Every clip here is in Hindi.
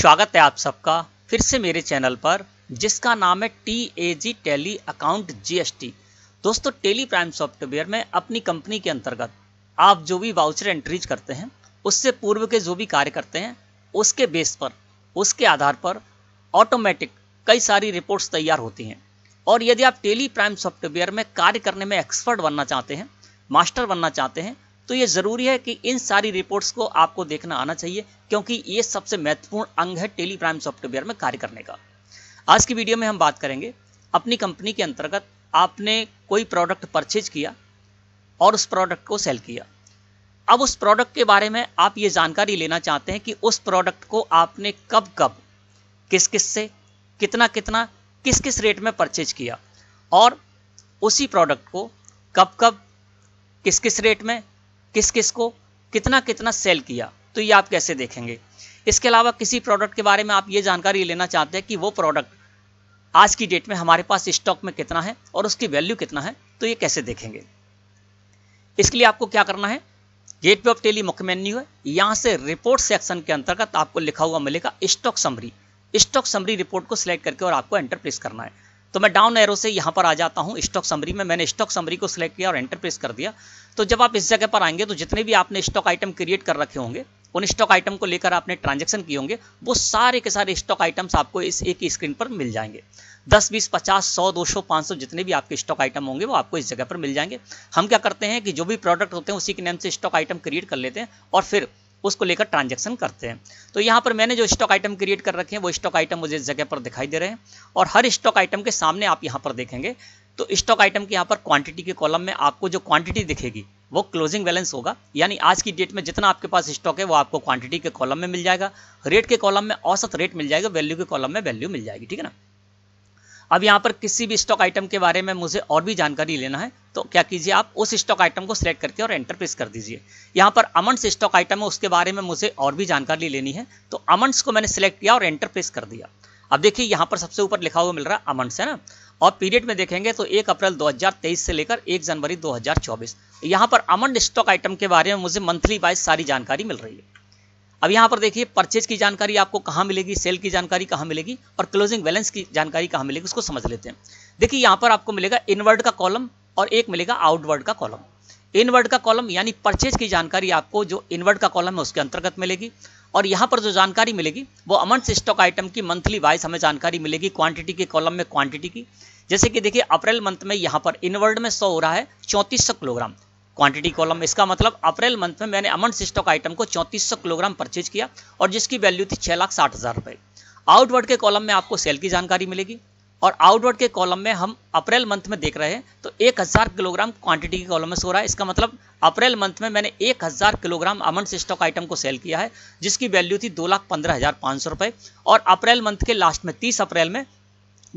स्वागत है आप सबका फिर से मेरे चैनल पर जिसका नाम है T A G Tally account GST दोस्तों टेली प्राइम सॉफ्टवेयर में अपनी कंपनी के अंतर्गत आप जो भी वाउचर एंट्रीज करते हैं उससे पूर्व के जो भी कार्य करते हैं उसके बेस पर उसके आधार पर ऑटोमेटिक कई सारी रिपोर्ट्स तैयार होती हैं और यदि आप टेली प्राइम सॉफ्टवेयर में कार्य करने में एक्सपर्ट बनना चाहते हैं मास्टर बनना चाहते हैं तो ये ज़रूरी है कि इन सारी रिपोर्ट्स को आपको देखना आना चाहिए क्योंकि ये सबसे महत्वपूर्ण अंग है टेली प्राइम सॉफ्टवेयर में कार्य करने का आज की वीडियो में हम बात करेंगे अपनी कंपनी के अंतर्गत आपने कोई प्रोडक्ट परचेज किया और उस प्रोडक्ट को सेल किया अब उस प्रोडक्ट के बारे में आप ये जानकारी लेना चाहते हैं कि उस प्रोडक्ट को आपने कब कब किस किस से कितना कितना किस किस रेट में परचेज किया और उसी प्रोडक्ट को कब कब किस किस रेट में किस किस को कितना कितना सेल किया तो ये आप कैसे देखेंगे इसके अलावा किसी प्रोडक्ट के बारे में आप ये जानकारी लेना चाहते हैं कि वो प्रोडक्ट आज की डेट में हमारे पास स्टॉक में कितना है और उसकी वैल्यू कितना है तो ये कैसे देखेंगे इसके लिए आपको क्या करना है गेट वे ऑफ टेली मुख्य मेन्यू है यहाँ से रिपोर्ट सेक्शन के अंतर्गत आपको लिखा हुआ मिलेगा stock summary stock summary report को सिलेक्ट करके और आपको एंटर प्लेस करना है तो मैं डाउन एरो से यहाँ पर आ जाता हूँ स्टॉक समरी में मैंने स्टॉक समरी को सिलेक्ट किया और एंटर प्रेस कर दिया तो जब आप इस जगह पर आएंगे तो जितने भी आपने स्टॉक आइटम क्रिएट कर रखे होंगे उन स्टॉक आइटम को लेकर आपने ट्रांजेक्शन किए होंगे वो सारे के सारे स्टॉक आइटम्स आपको इस एक स्क्रीन पर मिल जाएंगे 10, 20, 50, 100, 200, 500 जितने भी आपके स्टॉक आइटम होंगे वो आपको इस जगह पर मिल जाएंगे हम क्या करते हैं कि जो भी प्रोडक्ट होते हैं उसी के नाम से स्टॉक आइटम क्रिएट कर लेते हैं और फिर उसको लेकर ट्रांजेक्शन करते हैं तो यहाँ पर मैंने जो स्टॉक आइटम क्रिएट कर रखे हैं वो स्टॉक आइटम मुझे इस जगह पर दिखाई दे रहे हैं और हर स्टॉक आइटम के सामने आप यहाँ पर देखेंगे तो स्टॉक आइटम के यहाँ पर क्वांटिटी के कॉलम में आपको जो क्वांटिटी दिखेगी वो क्लोजिंग बैलेंस होगा यानी आज की डेट में जितना आपके पास स्टॉक है वो आपको क्वांटिटी के कॉलम में मिल जाएगा रेट के कॉलम में औसत रेट मिल जाएगा वैल्यू के कॉलम में वैल्यू मिल जाएगी ठीक है ना अब यहाँ पर किसी भी स्टॉक आइटम के बारे में मुझे और भी जानकारी लेना है तो क्या कीजिए आप उस स्टॉक आइटम को सिलेक्ट करके और एंटर प्रेस कर दीजिए यहाँ पर अमंड्स स्टॉक आइटम है उसके बारे में मुझे और भी जानकारी लेनी है तो अमंड्स को मैंने सिलेक्ट किया और एंटर प्रेस कर दिया अब देखिए यहाँ पर सबसे ऊपर लिखा हुआ मिल रहा है अमंड्स है ना और पीरियड में देखेंगे तो एक अप्रैल 2023 से लेकर एक जनवरी 2024 यहाँ पर अमंड स्टॉक आइटम के बारे में मुझे मंथली वाइज सारी जानकारी मिल रही है अब यहाँ पर देखिए परचेज की जानकारी आपको कहाँ मिलेगी सेल की जानकारी कहाँ मिलेगी और क्लोजिंग बैलेंस की जानकारी कहाँ मिलेगी उसको समझ लेते हैं देखिए यहाँ पर आपको मिलेगा इनवर्ड का कॉलम और एक मिलेगा आउटवर्ड का कॉलम इनवर्ड का कॉलम यानी परचेज की जानकारी आपको जो इनवर्ड का कॉलम है उसके अंतर्गत मिलेगी और यहाँ पर जो जानकारी मिलेगी वो अमंत स्टॉक आइटम की मंथली वाइज हमें जानकारी मिलेगी क्वांटिटी के कॉलम में क्वांटिटी की जैसे कि देखिए अप्रैल मंथ में यहाँ पर इनवर्ड में सौ हो रहा है चौंतीस किलोग्राम क्वांटिटी कॉलम इसका मतलब अप्रैल मंथ में मैंने अमन स्टॉक आइटम को चौंतीस किलोग्राम परचेज किया और जिसकी वैल्यू थी छः लाख साठ हज़ार रुपये आउटवर्ड के कॉलम में आपको सेल की जानकारी मिलेगी और आउटवर्ड के कॉलम में हम अप्रैल मंथ में देख रहे हैं तो 1000 किलोग्राम क्वांटिटी के कॉलम में सो रहा है इसका मतलब अप्रैल मंथ में मैंने 1000 किलोग्राम अमन स्टॉक आइटम को सेल किया है जिसकी वैल्यू थी दो लाख पंद्रह हज़ार पाँच सौ रुपये और अप्रैल मंथ के लास्ट में तीस अप्रैल में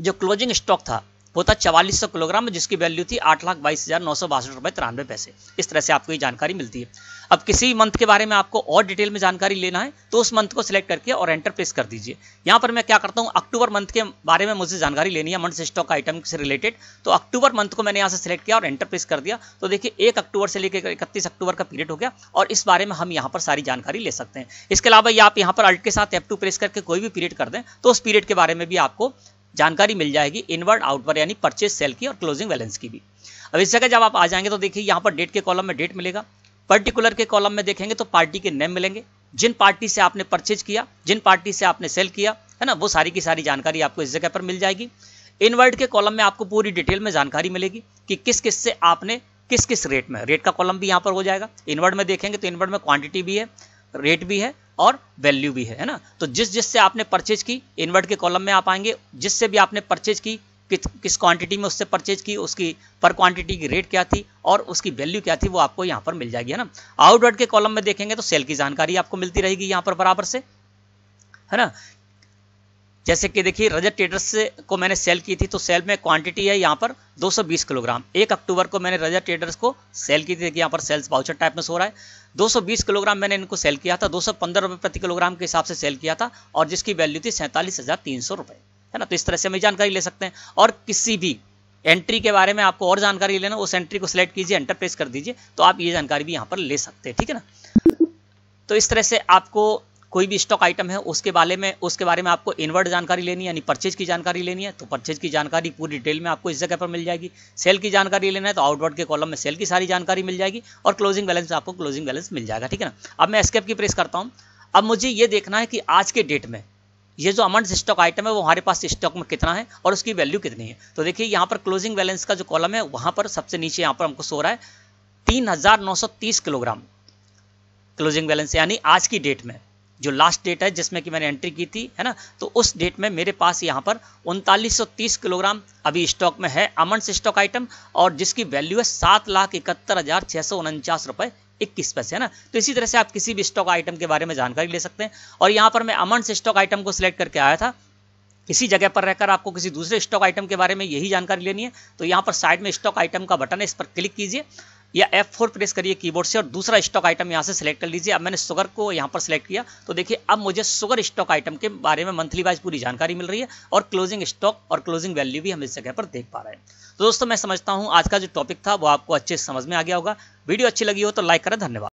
जो क्लोजिंग स्टॉक था वो था चवालीस सौ किलोग्राम जिसकी वैल्यू थी आठ लाख बाईस हज़ार नौ सौ बासठ रुपए तिरानवे पैसे इस तरह से आपको ये जानकारी मिलती है अब किसी मंथ के बारे में आपको और डिटेल में जानकारी लेना है तो उस मंथ को सिलेक्ट करके और एंटर प्रेस कर दीजिए यहाँ पर मैं क्या करता हूँ अक्टूबर मंथ के बारे में मुझे जानकारी लेनी है मंथ स्टॉक आइटम से रिलेटेड तो अक्टूबर मंथ को मैंने यहाँ से सिलेक्ट किया और एंटर प्रेस कर दिया तो देखिए एक अक्टूबर से लेकर इकतीस अक्टूबर का पीरियड हो गया और इस बारे में हम यहाँ पर सारी जानकारी ले सकते हैं इसके अलावा ये आप यहाँ पर अल्ट के साथ एप टू प्रेस करके कोई भी पीरियड कर दें तो उस पीरियड के बारे में भी आपको जानकारी मिल जाएगी इनवर्ड आउटवर्ड यानी परचेज सेल की और क्लोजिंग बैलेंस की भी अब इस जगह जब आप आ जाएंगे तो देखिए यहाँ पर डेट के कॉलम में डेट मिलेगा पर्टिकुलर के कॉलम में देखेंगे तो पार्टी के नेम मिलेंगे जिन पार्टी से आपने परचेज किया जिन पार्टी से आपने सेल किया है ना वो सारी की सारी जानकारी आपको इस जगह पर मिल जाएगी इनवर्ड के कॉलम में आपको पूरी डिटेल में जानकारी मिलेगी कि किस किस से आपने किस किस रेट में रेट का कॉलम भी यहाँ पर हो जाएगा इनवर्ड में देखेंगे तो इनवर्ड में क्वांटिटी भी है रेट भी है और वैल्यू भी है है ना तो जिस जिससे आपने परचेज की इन्वर्ट के कॉलम में आप आएंगे जिससे भी आपने परचेज की कि, किस क्वांटिटी में उससे परचेज की उसकी पर क्वांटिटी की रेट क्या थी और उसकी वैल्यू क्या थी वो आपको यहाँ पर मिल जाएगी है ना आउटवर्ड के कॉलम में देखेंगे तो सेल की जानकारी आपको मिलती रहेगी यहाँ पर बराबर से है ना जैसे कि देखिए रजत ट्रेडर्स को मैंने सेल की थी तो सेल में क्वांटिटी है यहाँ पर 220 किलोग्राम एक अक्टूबर को मैंने रजत ट्रेडर्स को सेल की थी देखिए यहाँ पर सेल्स पाउचर टाइप में सो रहा है 220 किलोग्राम मैंने इनको सेल किया था दो सौ प्रति किलोग्राम के हिसाब से सेल किया था और जिसकी वैल्यू थी सैंतालीस हजार है ना तो इस तरह से हमें जानकारी ले सकते हैं और किसी भी एंट्री के बारे में आपको और जानकारी लेना उस एंट्री को सिलेक्ट कीजिए एंटर प्रेस कर दीजिए तो आप ये जानकारी भी यहाँ पर ले सकते हैं ठीक है ना तो इस तरह से आपको कोई भी स्टॉक आइटम है उसके बारे में उसके बारे में आपको इनवर्ड जानकारी लेनी है यानी परचेज की जानकारी लेनी है तो परचेज की जानकारी पूरी डिटेल में आपको इस जगह पर मिल जाएगी सेल की जानकारी लेना है तो आउटवर्ड के कॉलम में सेल की सारी जानकारी मिल जाएगी और क्लोजिंग बैलेंस आपको क्लोजिंग बैलेंस मिल जाएगा ठीक है ना अब मैं स्केप की प्रेस करता हूँ अब मुझे ये देखना है कि आज के डेट में ये जो अमाउंट स्टॉक आइटम है वो हमारे पास स्टॉक में कितना है और उसकी वैल्यू कितनी है तो देखिए यहाँ पर क्लोजिंग बैलेंस का जो कॉलम है वहाँ पर सबसे नीचे यहाँ पर हमको सो रहा है तीन किलोग्राम क्लोजिंग बैलेंस यानी आज की डेट में जो लास्ट डेट है जिसमें कि मैंने एंट्री की थी है ना तो उस डेट में मेरे पास यहाँ पर उनतालीस किलोग्राम अभी स्टॉक में है अमंस स्टॉक आइटम और जिसकी वैल्यू है सात लाख इकहत्तर हज़ार छः सौ उनचास रुपये इक्कीस पैसे है ना तो इसी तरह से आप किसी भी स्टॉक आइटम के बारे में जानकारी ले सकते हैं और यहाँ पर मैं अमन स्टॉक आइटम को सिलेक्ट करके आया था इसी जगह पर रहकर आपको किसी दूसरे स्टॉक आइटम के बारे में यही जानकारी लेनी है तो यहाँ पर साइड में स्टॉक आइटम का बटन है इस पर क्लिक कीजिए या F4 प्रेस करिए कीबोर्ड से और दूसरा स्टॉक आइटम यहाँ से सिलेक्ट कर लीजिए अब मैंने सुगर को यहाँ पर सिलेक्ट किया तो देखिए अब मुझे सुगर स्टॉक आइटम के बारे में मंथली वाइज पूरी जानकारी मिल रही है और क्लोजिंग स्टॉक और क्लोजिंग वैल्यू भी हम इस जगह पर देख पा रहे हैं तो दोस्तों मैं समझता हूँ आज का जो टॉपिक था वो आपको अच्छे से समझ में आ गया होगा वीडियो अच्छी लगी हो तो लाइक करें धन्यवाद